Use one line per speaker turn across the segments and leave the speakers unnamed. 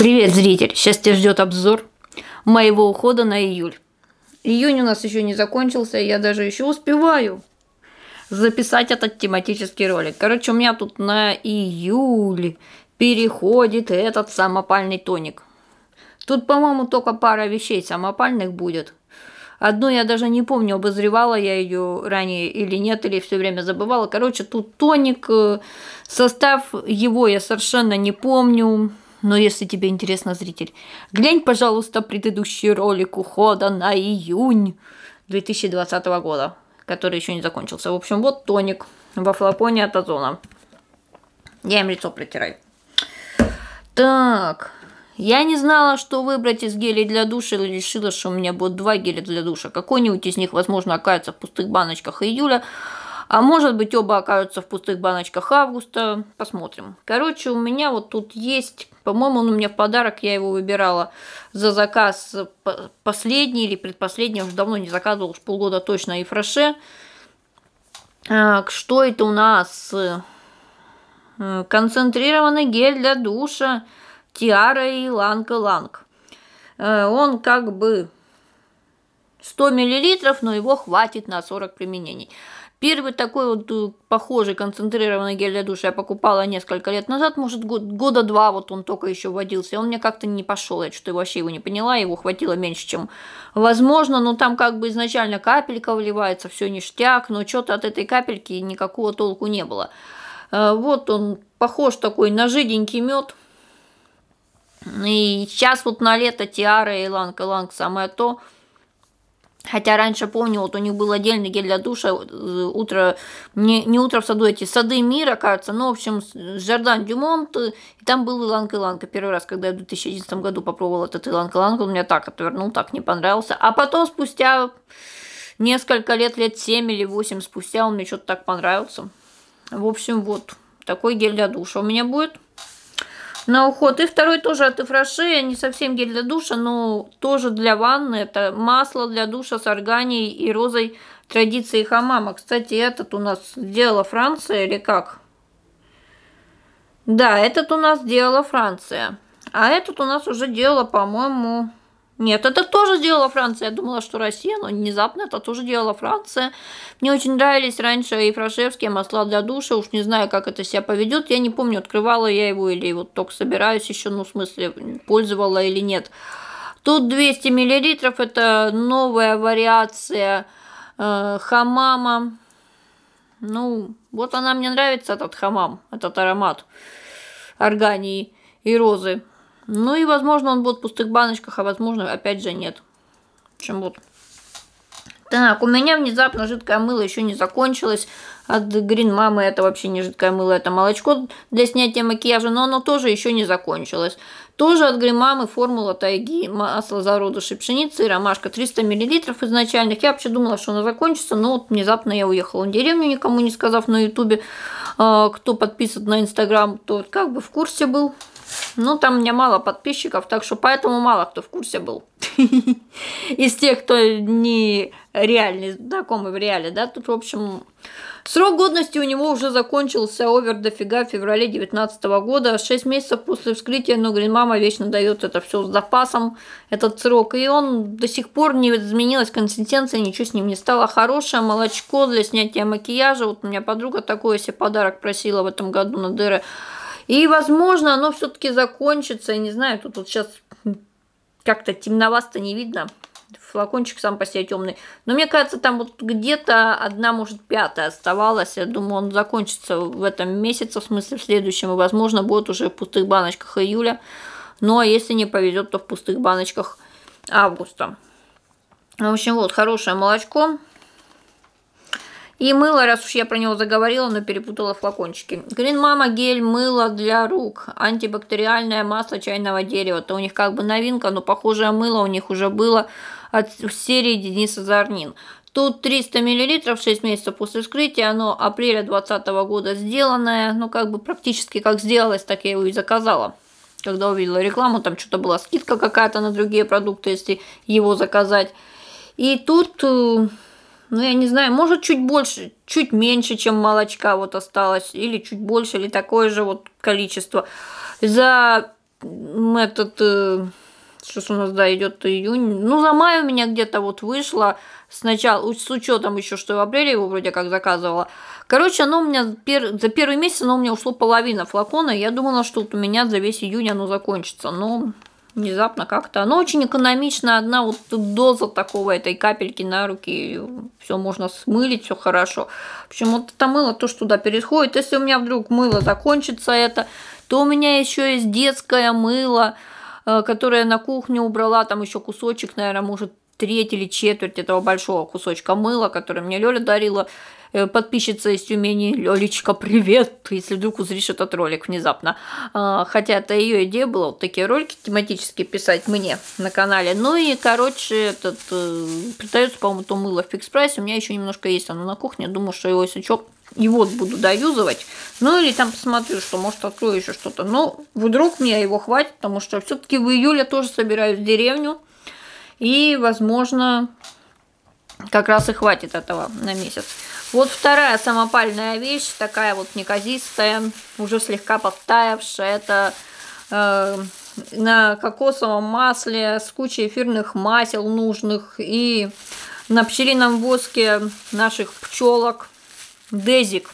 Привет, зритель! Сейчас тебя ждет обзор моего ухода на июль. Июнь у нас еще не закончился, я даже еще успеваю записать этот тематический ролик. Короче, у меня тут на июль переходит этот самопальный тоник. Тут, по-моему, только пара вещей самопальных будет. Одну я даже не помню, обозревала я ее ранее или нет, или все время забывала. Короче, тут тоник, э, состав его я совершенно не помню но если тебе интересно, зритель, глянь, пожалуйста, предыдущий ролик ухода на июнь 2020 года, который еще не закончился. В общем, вот тоник во флаконе от Озона. Я им лицо протираю. Так, я не знала, что выбрать из гелей для душа, или решила, что у меня будет два геля для душа. Какой-нибудь из них, возможно, окажется в пустых баночках июля, а может быть, оба окажутся в пустых баночках августа. Посмотрим. Короче, у меня вот тут есть... По-моему, он у меня в подарок, я его выбирала за заказ последний или предпоследний. Я уже давно не заказывала, уж полгода точно, и фреше. А, что это у нас? Концентрированный гель для душа. Тиара и Ланг-Ланг. Э, он как бы 100 миллилитров, но его хватит на 40 применений. Первый такой вот э, похожий концентрированный гель для душа я покупала несколько лет назад, может год, года два вот он только еще вводился, и он мне как-то не пошел, я что-то вообще его не поняла, его хватило меньше, чем возможно, но там как бы изначально капелька вливается, все ништяк, но что-то от этой капельки никакого толку не было. Э, вот он похож такой на жиденький мед, и сейчас вот на лето Тиара и Ланг и Ланг самое то – Хотя раньше помню, вот у них был отдельный гель для душа, э, утро, не, не утро в саду, эти сады мира, кажется, ну, в общем, с Дюмонт, э, и там был Иланка-Иланка. Первый раз, когда я в 2011 году попробовала этот Иланка-Иланка, он меня так отвернул, так не понравился. А потом, спустя несколько лет, лет 7 или 8 спустя, он мне что-то так понравился. В общем, вот, такой гель для душа у меня будет на уход. И второй тоже от Ифраше, не совсем гель для душа, но тоже для ванны. Это масло для душа с органией и розой традиции хамама. Кстати, этот у нас сделала Франция или как? Да, этот у нас делала Франция. А этот у нас уже делала, по-моему, нет, это тоже делала Франция. Я думала, что Россия, но внезапно это тоже делала Франция. Мне очень нравились раньше и фрошевские масла для душа. Уж не знаю, как это себя поведет. Я не помню, открывала я его или вот только собираюсь еще, ну, в смысле, пользовала или нет. Тут 200 мл, это новая вариация э, хамама. Ну, вот она мне нравится, этот хамам, этот аромат органии и розы. Ну и, возможно, он будет в пустых баночках, а возможно, опять же, нет. Чем вот. Так, у меня внезапно жидкое мыло еще не закончилось. От Грин Мамы это вообще не жидкое мыло, это молочко для снятия макияжа, но оно тоже еще не закончилось. Тоже от Грин Мамы формула тайги, масло зародышей пшеницы и ромашка 300 мл изначальных. Я вообще думала, что оно закончится, но вот внезапно я уехала в деревню, никому не сказав на ютубе. А, кто подписан на инстаграм, тот как бы в курсе был. Ну, там у меня мало подписчиков, так что поэтому мало кто в курсе был. Из тех, кто не реальный, знакомый в реале, да, тут, в общем, срок годности у него уже закончился овер дофига в феврале 2019 года. 6 месяцев после вскрытия, но говорит мама вечно дает это все с запасом, этот срок. И он до сих пор не изменилась консистенция, ничего с ним не стало. Хорошее молочко для снятия макияжа. Вот у меня подруга такой себе подарок просила в этом году на дыры. И, возможно, оно все-таки закончится. Я не знаю, тут вот сейчас как-то темновато не видно. Флакончик сам по себе темный. Но мне кажется, там вот где-то одна, может, пятая оставалась. Я думаю, он закончится в этом месяце, в смысле в следующем. И, возможно, будет уже в пустых баночках июля. Ну а если не повезет, то в пустых баночках августа. В общем, вот, хорошее молочко. И мыло, раз уж я про него заговорила, но перепутала флакончики. Грин Мама гель, мыло для рук, антибактериальное масло чайного дерева. То у них как бы новинка, но похожее мыло у них уже было от серии Дениса Зарнин. Тут 300 мл, 6 месяцев после вскрытия, оно апреля 2020 года сделанное, ну как бы практически как сделалось, так я его и заказала. Когда увидела рекламу, там что-то была скидка какая-то на другие продукты, если его заказать. И тут э, ну я не знаю, может чуть больше, чуть меньше, чем молочка вот осталось, или чуть больше, или такое же вот количество. За этот, сейчас э, у нас, да, идет июнь, ну за май у меня где-то вот вышло, сначала, с учетом еще, что в апреле его вроде как заказывала. Короче, оно у меня пер... за первый месяц оно у меня ушло половина флакона, я думала, что вот у меня за весь июнь оно закончится, но внезапно как-то. Оно очень экономично, одна вот доза такого этой капельки на руки, все можно смылить, все хорошо. Почему-то это мыло что туда переходит. Если у меня вдруг мыло закончится это, то у меня еще есть детское мыло, э, которое на кухню убрала, там еще кусочек, наверное, может, треть или четверть этого большого кусочка мыла, который мне Лёля дарила. Э, подписчица из Тюмени, Лелечка, привет, если вдруг узришь этот ролик внезапно. А, хотя это ее идея была, вот такие ролики тематические писать мне на канале. Ну и, короче, этот, э, продается, по-моему, то мыло в фикс прайсе, у меня еще немножко есть оно на кухне, думаю, что его, если что, его буду доюзывать. Ну или там посмотрю, что может открою еще что-то. Но вдруг мне его хватит, потому что все-таки в июле тоже собираюсь в деревню. И, возможно, как раз и хватит этого на месяц. Вот вторая самопальная вещь, такая вот неказистая, уже слегка подтаявшая. Это э, на кокосовом масле с кучей эфирных масел нужных и на пчелином воске наших пчелок дезик.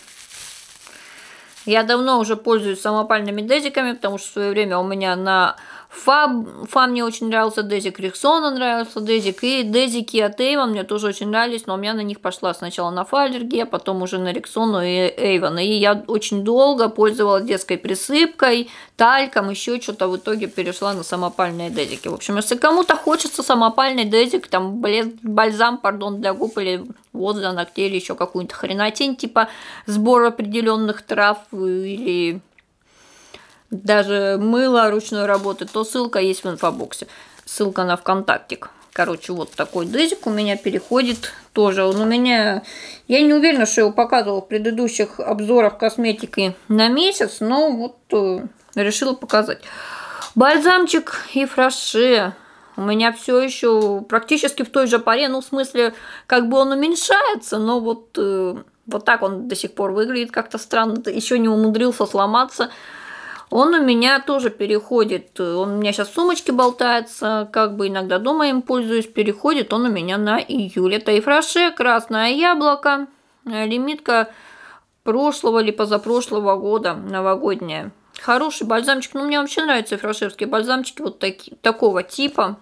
Я давно уже пользуюсь самопальными дезиками, потому что в свое время у меня на Фа, Фа мне очень нравился Дезик Риксона, нравился Дезик, и Дезики от Эйва мне тоже очень нравились, но у меня на них пошла сначала на Фа аллергия, потом уже на Риксону и Эйвана. И я очень долго пользовалась детской присыпкой, тальком, еще что-то в итоге перешла на самопальные дезики. В общем, если кому-то хочется самопальный дезик, там бальзам, пардон, для губ или воз для ногтей или еще какую-нибудь хренотень, типа сбор определенных трав э, или даже мыло ручной работы, то ссылка есть в инфобоксе. Ссылка на ВКонтактик. Короче, вот такой дезик у меня переходит тоже. Он у меня... Я не уверена, что я его показывала в предыдущих обзорах косметики на месяц, но вот э, решила показать. Бальзамчик и фраши, У меня все еще практически в той же паре. Ну, в смысле, как бы он уменьшается, но вот, э, вот так он до сих пор выглядит как-то странно. Еще не умудрился сломаться. Он у меня тоже переходит, э, он у меня сейчас в сумочке болтается, как бы иногда дома им пользуюсь, переходит он у меня на июле. Это Ифраше, красное яблоко, э, лимитка прошлого или позапрошлого года, новогодняя. Хороший бальзамчик, ну мне вообще нравятся фрашевские бальзамчики вот таки, такого типа.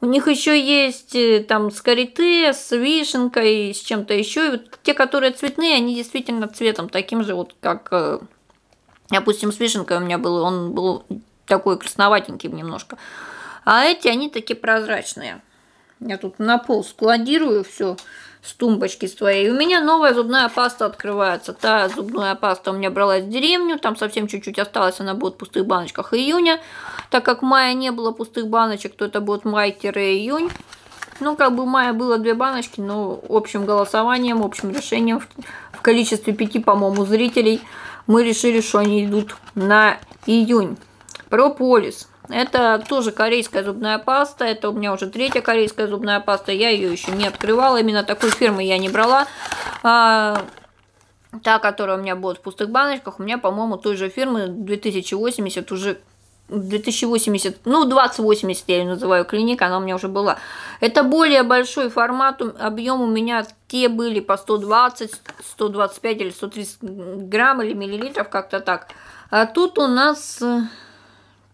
У них еще есть э, там с карите, с вишенкой, с чем-то еще. И вот те, которые цветные, они действительно цветом таким же, вот как Допустим, с вишенкой у меня был, он был такой красноватенький немножко. А эти, они такие прозрачные. Я тут на пол складирую все с тумбочки своей. у меня новая зубная паста открывается. Та зубная паста у меня бралась в деревню, там совсем чуть-чуть осталось, она будет в пустых баночках июня. Так как мая не было пустых баночек, то это будет май-июнь. Ну, как бы мая было две баночки, но общим голосованием, общим решением в количестве пяти, по-моему, зрителей – мы решили, что они идут на июнь. Прополис. Это тоже корейская зубная паста. Это у меня уже третья корейская зубная паста. Я ее еще не открывала. Именно такой фирмы я не брала. А, та, которая у меня будет в пустых баночках, у меня, по-моему, той же фирмы 2080 уже 2080, ну 2080 я ее называю клиника, она у меня уже была. Это более большой формат, объем у меня те были по 120, 125 или 130 грамм или миллилитров, как-то так. А тут у нас э,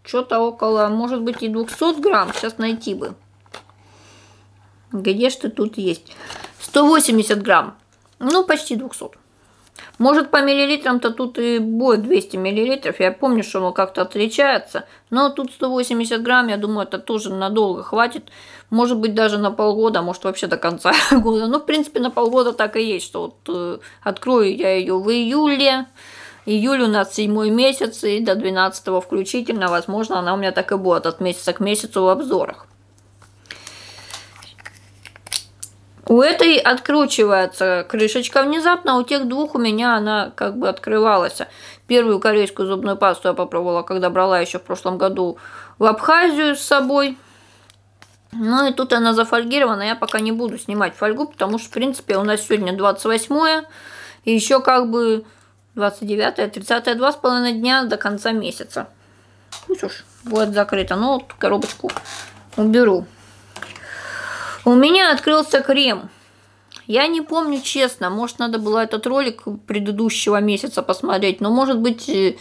что-то около, может быть, и 200 грамм, сейчас найти бы. Где что тут есть? 180 грамм, ну почти 200 может, по миллилитрам-то тут и будет 200 миллилитров. Я помню, что оно как-то отличается. Но тут 180 грамм, я думаю, это тоже надолго хватит. Может быть, даже на полгода, а может, вообще до конца года. Но ну, в принципе, на полгода так и есть, что вот э, открою я ее в июле. Июль у нас седьмой месяц, и до 12 включительно, возможно, она у меня так и будет от месяца к месяцу в обзорах. У этой откручивается крышечка внезапно, а у тех двух у меня она как бы открывалась. Первую корейскую зубную пасту я попробовала, когда брала еще в прошлом году в Абхазию с собой. Ну и тут она зафольгирована, я пока не буду снимать фольгу, потому что, в принципе, у нас сегодня 28 и еще как бы 29 30 два с половиной дня до конца месяца. Ну что ж, будет закрыто, ну вот коробочку уберу. У меня открылся крем. Я не помню честно, может надо было этот ролик предыдущего месяца посмотреть, но может быть э,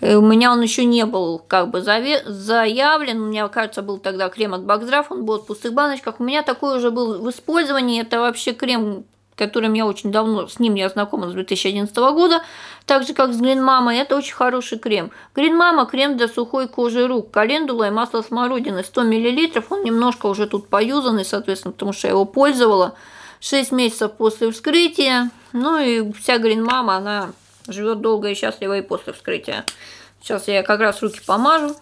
э, у меня он еще не был как бы заявлен. У меня, кажется, был тогда крем от Бакздрав, он был в пустых баночках. У меня такой уже был в использовании. Это вообще крем которым я очень давно, с ним я знакома с 2011 года, так же, как с Green Mama, это очень хороший крем. Green Mama – крем для сухой кожи рук, календула и масло смородины, 100 мл, он немножко уже тут поюзанный, соответственно, потому что я его пользовала 6 месяцев после вскрытия, ну и вся Green Mama, она живет долго и счастлива и после вскрытия. Сейчас я как раз руки помажу.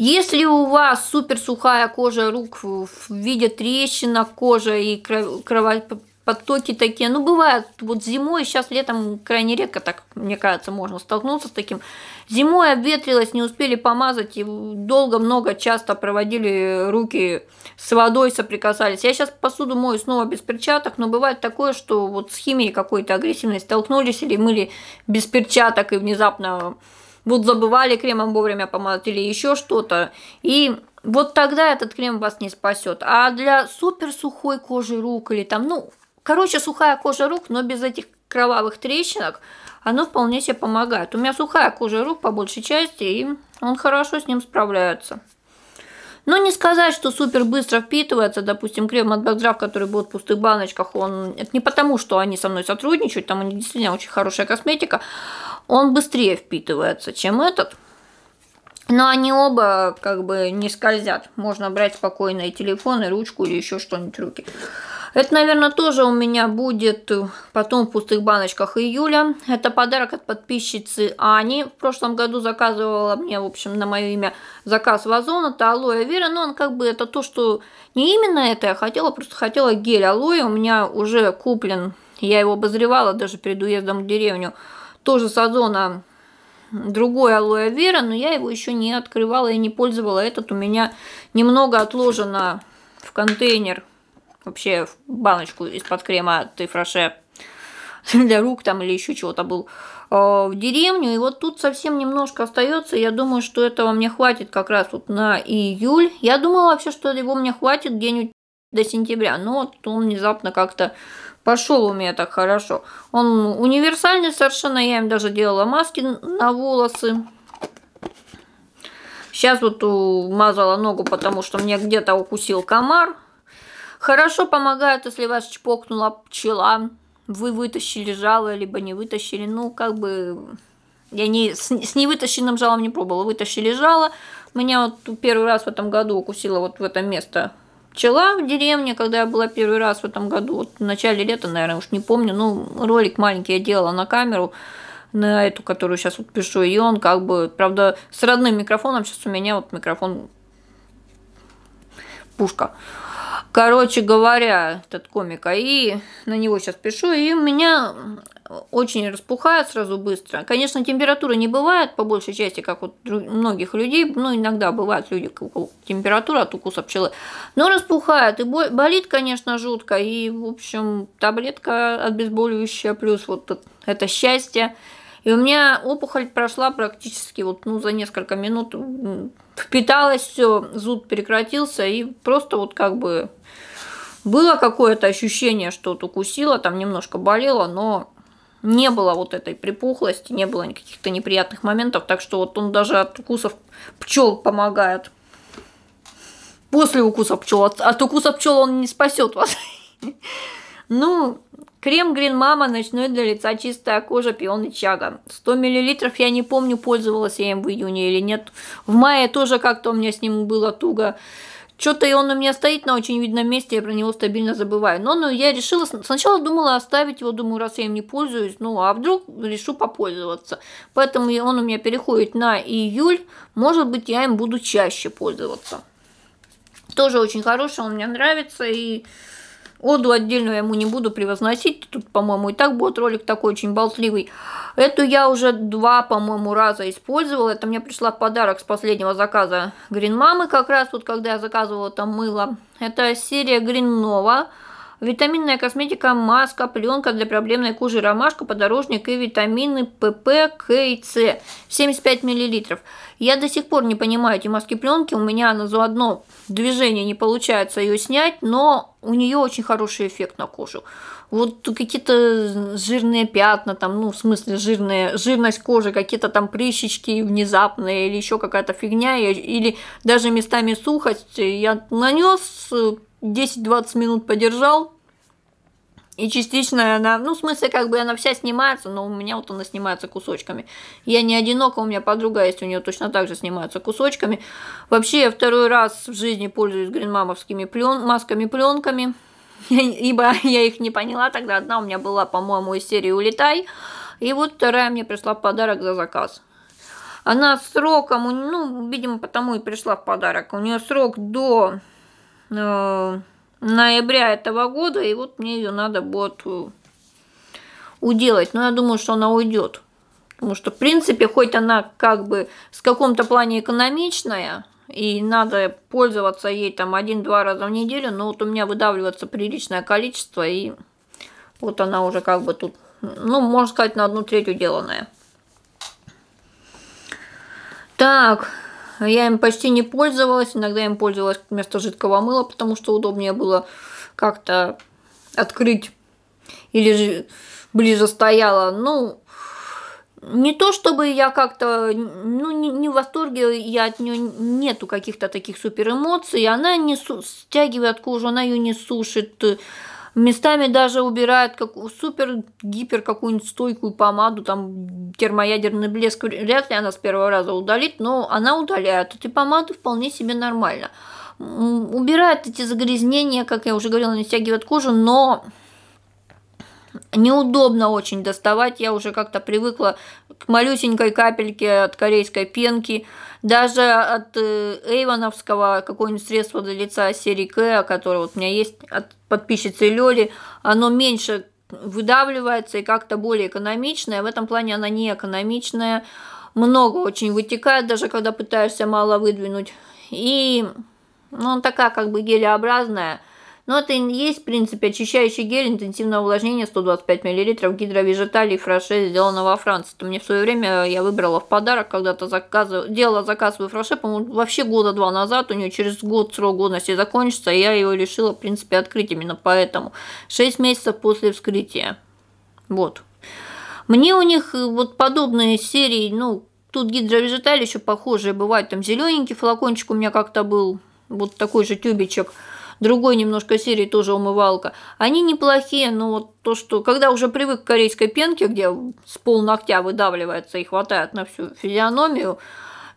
Если у вас супер сухая кожа рук в виде трещинок кожа и кровоподтоки такие, ну бывает, вот зимой, сейчас летом крайне редко так, мне кажется, можно столкнуться с таким. Зимой обветрилось, не успели помазать, и долго, много, часто проводили руки с водой соприкасались. Я сейчас посуду мою снова без перчаток, но бывает такое, что вот с химией какой-то агрессивной столкнулись или мыли без перчаток и внезапно вот забывали кремом вовремя помазать или еще что-то. И вот тогда этот крем вас не спасет. А для супер сухой кожи рук или там, ну, короче, сухая кожа рук, но без этих кровавых трещинок, оно вполне себе помогает. У меня сухая кожа рук по большей части, и он хорошо с ним справляется. Но не сказать, что супер быстро впитывается, допустим, крем от Backdraft, который был в пустых баночках, он это не потому, что они со мной сотрудничают, там у них действительно очень хорошая косметика, он быстрее впитывается, чем этот. Но они оба как бы не скользят. Можно брать спокойно и телефон, и ручку, или еще что-нибудь в руки. Это, наверное, тоже у меня будет потом в пустых баночках июля. Это подарок от подписчицы Ани. В прошлом году заказывала мне, в общем, на мое имя заказ вазон. Это алоэ вера, но он как бы это то, что не именно это я хотела, просто хотела гель алоэ. У меня уже куплен, я его обозревала даже перед уездом в деревню тоже сазона другой алоэ вера, но я его еще не открывала и не пользовала. Этот у меня немного отложено в контейнер, вообще в баночку из-под крема Тейфраше для рук там или еще чего-то был э, в деревню. И вот тут совсем немножко остается. Я думаю, что этого мне хватит как раз вот на июль. Я думала вообще, что его мне хватит где-нибудь до сентября, но вот он внезапно как-то пошел у меня так хорошо. Он универсальный совершенно, я им даже делала маски на волосы. Сейчас вот умазала ногу, потому что мне где-то укусил комар. Хорошо помогает, если вас чпокнула пчела. Вы вытащили жало, либо не вытащили. Ну, как бы... Я не, с, с невытащенным жалом не пробовала. Вытащили жало. Меня вот первый раз в этом году укусило вот в это место пчела в деревне, когда я была первый раз в этом году, вот в начале лета, наверное, уж не помню, ну, ролик маленький я делала на камеру, на эту, которую сейчас вот пишу, и он как бы, правда, с родным микрофоном, сейчас у меня вот микрофон пушка. Короче говоря, этот комик, а и на него сейчас пишу, и у меня очень распухает сразу быстро. Конечно, температура не бывает, по большей части, как у многих людей, ну, иногда бывают люди, у кого температура от укуса пчелы, но распухает, и болит, конечно, жутко, и, в общем, таблетка обезболивающая, плюс вот это счастье. И у меня опухоль прошла практически вот, ну, за несколько минут, впиталась все, зуд прекратился, и просто вот как бы было какое-то ощущение, что вот укусила, там немножко болело, но не было вот этой припухлости, не было никаких то неприятных моментов, так что вот он даже от укусов пчел помогает. После укуса пчел, от, от укуса пчел он не спасет вас. Ну, крем Green Mama ночной для лица, чистая кожа, пион и чага. 100 мл, я не помню, пользовалась я им в июне или нет. В мае тоже как-то у меня с ним было туго. Что-то и он у меня стоит на очень видном месте, я про него стабильно забываю. Но ну, я решила, сначала думала оставить его, думаю, раз я им не пользуюсь, ну а вдруг решу попользоваться. Поэтому он у меня переходит на июль, может быть, я им буду чаще пользоваться. Тоже очень хороший, он мне нравится и Оду отдельную я ему не буду превозносить. Тут, по-моему, и так будет ролик такой очень болтливый. Эту я уже два, по-моему, раза использовала. Это мне пришла в подарок с последнего заказа Green Мамы, как раз вот когда я заказывала там мыло. Это серия Green Nova. Витаминная косметика, маска, пленка для проблемной кожи, ромашка, подорожник и витамины ПП, К и С. 75 мл. Я до сих пор не понимаю эти маски-пленки. У меня на за одно движение не получается ее снять, но у нее очень хороший эффект на кожу. Вот какие-то жирные пятна, там, ну, в смысле, жирные, жирность кожи, какие-то там прыщички внезапные или еще какая-то фигня, или даже местами сухость. Я нанес э, 10-20 минут подержал, и частично она, ну, в смысле, как бы она вся снимается, но у меня вот она снимается кусочками. Я не одинока, у меня подруга есть, у нее точно так же снимаются кусочками. Вообще, я второй раз в жизни пользуюсь гринмамовскими плен... масками-пленками, ибо я их не поняла тогда. Одна у меня была, по-моему, из серии «Улетай», и вот вторая мне пришла в подарок за заказ. Она сроком, ну, видимо, потому и пришла в подарок. У нее срок до... Э ноября этого года, и вот мне ее надо будет э, уделать. Но я думаю, что она уйдет. Потому что, в принципе, хоть она как бы с каком-то плане экономичная, и надо пользоваться ей там один-два раза в неделю, но вот у меня выдавливается приличное количество, и вот она уже как бы тут, ну, можно сказать, на одну треть уделанная. Так, я им почти не пользовалась, иногда им пользовалась вместо жидкого мыла, потому что удобнее было как-то открыть или же ближе стояла. Ну, не то чтобы я как-то, ну, не, не в восторге, я от нее нету каких-то таких супер эмоций. Она не стягивает кожу, она ее не сушит. Местами даже убирает как супер гипер какую-нибудь стойкую помаду, там термоядерный блеск вряд ли она с первого раза удалит, но она удаляет эти помады вполне себе нормально. Убирает эти загрязнения, как я уже говорила, не стягивает кожу, но неудобно очень доставать. Я уже как-то привыкла, малюсенькой капельки от корейской пенки, даже от э, эйвоновского какое нибудь средства для лица серии К, которое вот у меня есть от подписчицы Лёли, оно меньше выдавливается и как-то более экономичное. В этом плане она не экономичная. Много очень вытекает, даже когда пытаешься мало выдвинуть. И ну, такая как бы гелеобразная. Но ну, это и есть, в принципе, очищающий гель интенсивного увлажнения 125 мл гидровежиталий фраше, сделано во Франции. Это мне в свое время я выбрала в подарок, когда-то заказывала, делала заказ во фраше, по-моему, вообще года два назад, у нее через год срок годности закончится, и я его решила, в принципе, открыть именно поэтому. 6 месяцев после вскрытия. Вот. Мне у них э, вот подобные серии, ну, тут гидровежиталь еще похожие бывают, там зелененький флакончик у меня как-то был, вот такой же тюбичек – другой немножко серии тоже умывалка. Они неплохие, но то, что когда уже привык к корейской пенке, где с пол ногтя выдавливается и хватает на всю физиономию,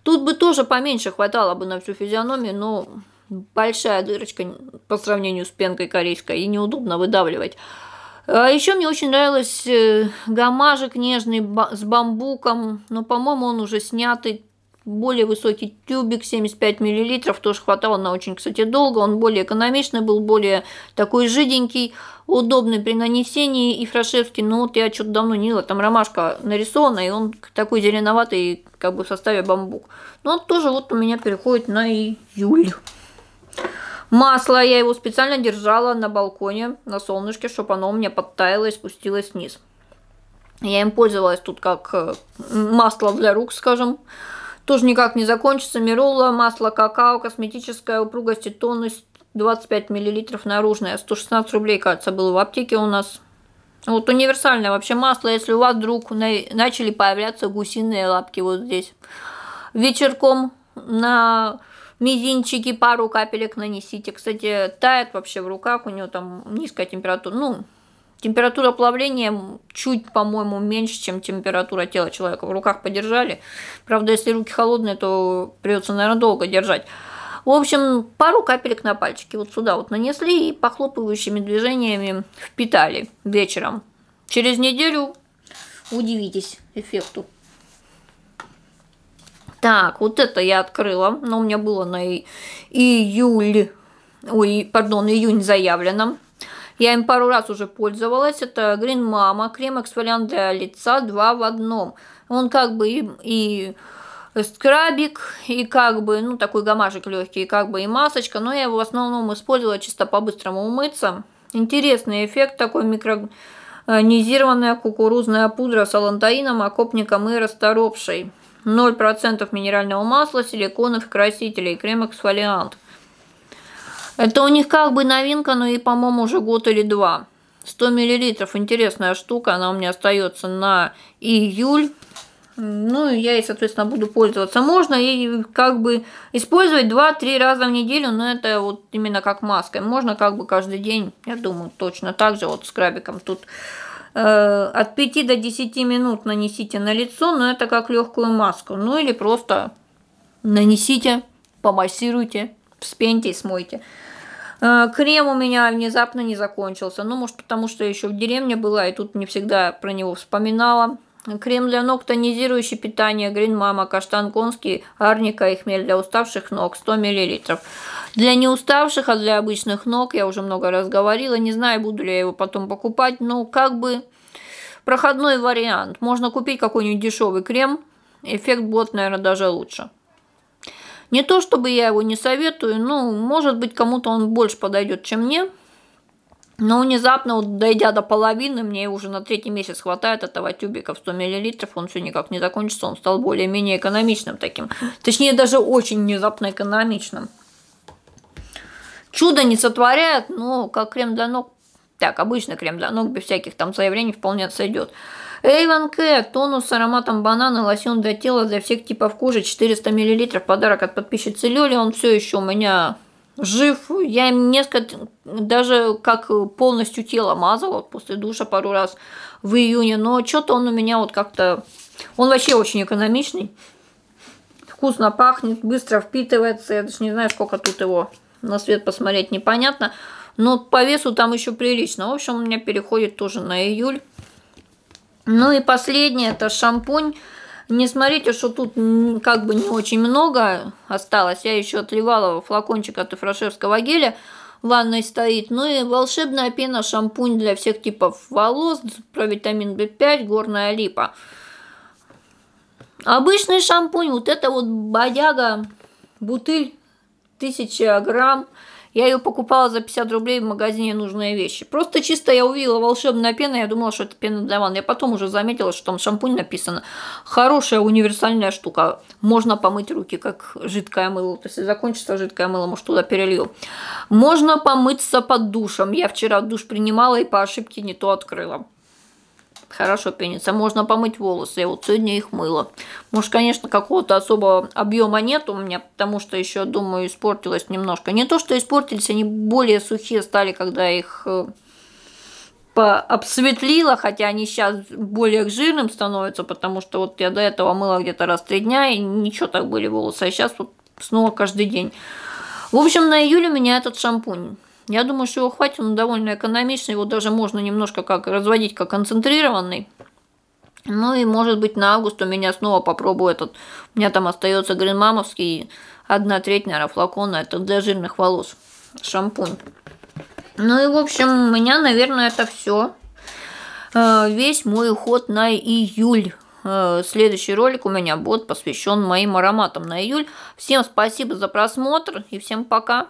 тут бы тоже поменьше хватало бы на всю физиономию, но большая дырочка по сравнению с пенкой корейской и неудобно выдавливать. А Еще мне очень нравилось э, гамажик нежный с бамбуком, но, по-моему, он уже снятый более высокий тюбик 75 мл, тоже хватало на очень, кстати, долго, он более экономичный был, более такой жиденький, удобный при нанесении и фрашевский, но вот я что-то давно не ела, там ромашка нарисована, и он такой зеленоватый, как бы в составе бамбук. Но ну, он тоже вот у меня переходит на июль. Масло я его специально держала на балконе, на солнышке, чтобы оно у меня подтаяло и спустилось вниз. Я им пользовалась тут как э, масло для рук, скажем тоже никак не закончится. Мирула, масло какао, косметическая упругость и тонус 25 мл наружная. 116 рублей, кажется, было в аптеке у нас. Вот универсальное вообще масло, если у вас вдруг начали появляться гусиные лапки вот здесь. Вечерком на мизинчики пару капелек нанесите. Кстати, тает вообще в руках, у него там низкая температура. Ну, Температура плавления чуть, по-моему, меньше, чем температура тела человека. В руках подержали. Правда, если руки холодные, то придется, наверное, долго держать. В общем, пару капелек на пальчики вот сюда вот нанесли и похлопывающими движениями впитали вечером. Через неделю удивитесь эффекту. Так, вот это я открыла, но у меня было на июль, ой, пардон, июнь заявлено. Я им пару раз уже пользовалась. Это Green Mama, крем эксфолиант для лица 2 в одном. Он как бы и, и скрабик, и как бы, ну, такой гамажик легкий, и как бы и масочка. Но я его в основном использовала чисто по-быстрому умыться. Интересный эффект такой микронизированная кукурузная пудра с алантаином, окопником и расторопшей. 0% минерального масла, силиконов, красителей, крем-эксфолиант. Это у них как бы новинка, но ну и, по-моему, уже год или два. 100 миллилитров, интересная штука, она у меня остается на июль. Ну, я и, соответственно, буду пользоваться. Можно и как бы использовать 2-3 раза в неделю, но это вот именно как маска. Можно как бы каждый день, я думаю, точно так же вот с крабиком. Тут э, от 5 до 10 минут нанесите на лицо, но это как легкую маску. Ну, или просто нанесите, помассируйте вспеньте и смойте. Э, крем у меня внезапно не закончился. Ну, может, потому что еще в деревне была, и тут не всегда про него вспоминала. Крем для ног, тонизирующий питание, green mama каштан конский, арника и хмель для уставших ног, 100 мл. Для неуставших, а для обычных ног, я уже много раз говорила, не знаю, буду ли я его потом покупать, но как бы проходной вариант. Можно купить какой-нибудь дешевый крем, эффект будет, наверное, даже лучше. Не то чтобы я его не советую, ну, может быть, кому-то он больше подойдет, чем мне. Но внезапно, вот, дойдя до половины, мне уже на третий месяц хватает этого тюбика в 100 мл, он все никак не закончится, он стал более-менее экономичным таким. Точнее, даже очень внезапно экономичным. Чудо не сотворяет, но как крем для ног так, обычный крем для ног, без всяких там заявлений, вполне сойдет. Эйвен Кэт, тонус с ароматом банана, лосьон для тела для всех типов кожи, 400 мл, подарок от подписчицы Лёли, он все еще у меня жив. Я им несколько, даже как полностью тело мазала вот после душа пару раз в июне, но что-то он у меня вот как-то... Он вообще очень экономичный, вкусно пахнет, быстро впитывается, я даже не знаю, сколько тут его на свет посмотреть непонятно. Но ну, по весу там еще прилично. В общем, у меня переходит тоже на июль. Ну и последнее, это шампунь. Не смотрите, что тут как бы не очень много осталось. Я еще отливала флакончик от Ифрашевского геля. В ванной стоит. Ну и волшебная пена, шампунь для всех типов волос, про витамин b 5 горная липа. Обычный шампунь, вот это вот бодяга, бутыль, 1000 грамм. Я ее покупала за 50 рублей в магазине «Нужные вещи». Просто чисто я увидела волшебная пена, я думала, что это пена для ванны. Я потом уже заметила, что там шампунь написано. Хорошая универсальная штука. Можно помыть руки, как жидкое мыло. То есть, если закончится жидкое мыло, может, туда перелью. Можно помыться под душем. Я вчера душ принимала и по ошибке не то открыла хорошо пенится. Можно помыть волосы. Я вот сегодня их мыла. Может, конечно, какого-то особого объема нет у меня, потому что еще, думаю, испортилось немножко. Не то, что испортились, они более сухие стали, когда их э, обсветлила, хотя они сейчас более жирным становятся, потому что вот я до этого мыла где-то раз три дня, и ничего так были волосы, а сейчас вот снова каждый день. В общем, на июле у меня этот шампунь. Я думаю, что его хватит, он довольно экономичный, его даже можно немножко как разводить, как концентрированный. Ну и может быть на август у меня снова попробую этот, у меня там остается гринмамовский, одна треть, наверное, флакона, это для жирных волос, шампунь. Ну и в общем у меня, наверное, это все. Э, весь мой уход на июль э, следующий ролик у меня будет посвящен моим ароматам на июль. Всем спасибо за просмотр и всем пока.